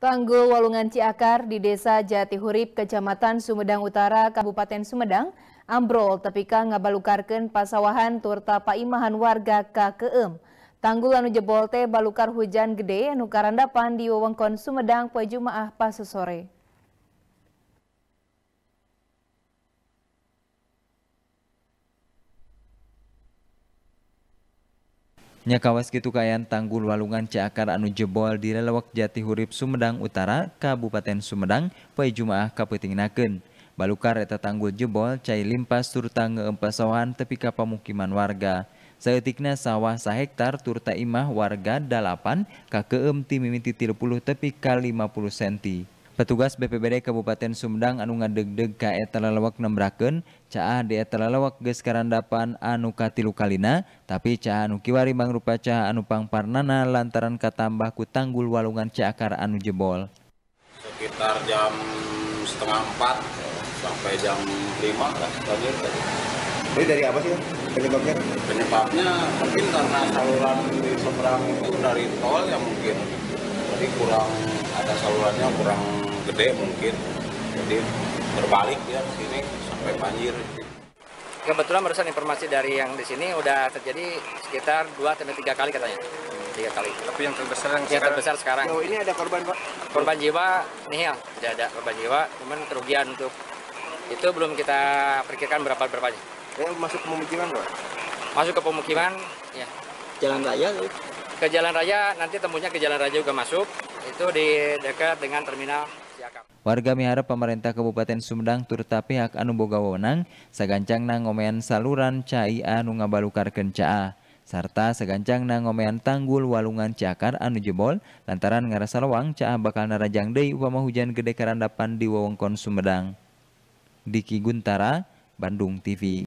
Tanggul Walungan Ciakar di Desa Jatihurip, Kecamatan Sumedang Utara, Kabupaten Sumedang, ambrol tapi tepika ngabalukarkan pasawahan turta paimahan warga KKM. E Tanggul anu jebol teh balukar hujan gede anu karandapan di wewengkon Sumedang poe Jumaah pas sore. Nyakawas gitu kayan tanggul walungan cakar anu jebol di lelewak jati hurib Sumedang Utara, Kabupaten Sumedang, Pai Jumaah naken Balukar eta tanggul jebol cai limpas turta ngeempasohan tepi pamukiman warga. Sayutikna sawah sahektar turta imah warga dalapan kakeem timimiti ti 30 tepi ka 50 senti. Petugas BPBD Kabupaten Sumedang anu ngadegdeg ka eta lalawak nembrakeun caah di eta lalawak geus karandapan anu katilu kalina tapi caah anu kiwari mangrupa caah anu pangparnana lantaran katambah ku tanggul walungan caakar anu jebol. Sekitar jam setengah empat sampai jam lima lah banjir tadi. Jadi dari apa sih penyebabnya? Penyebabnya mungkin karena saluran di seberang itu dari tol yang mungkin jadi kurang ada salurannya kurang gede mungkin jadi berbalik ya ke sini sampai banjir kebetulan barusan informasi dari yang di sini udah terjadi sekitar 2 sampai tiga kali katanya. Tiga kali. Tapi yang terbesar yang, yang terbesar sekarang. Oh, ini ada korban, Pak. Korban jiwa Nih ya, tidak ada korban jiwa, cuman kerugian untuk itu belum kita perkirakan berapa aja. Ya, masuk ke pemukiman, Pak. Masuk ke pemukiman, ya. Jalan raya tuh. Ke jalan raya nanti temunya ke jalan raya juga masuk. Itu di dekat dengan terminal Warga miharap pemerintah Kabupaten Sumedang turut pihak anu boga wewenang nang ngomean saluran cai anu ngabalukarkeun caa sarta nang ngomean tanggul walungan Cakar anu jebol lantaran ngarasa lawang caa bakal narajang deui upama hujan gede karandapan di wewengkon Sumedang. Diki Guntara, Bandung TV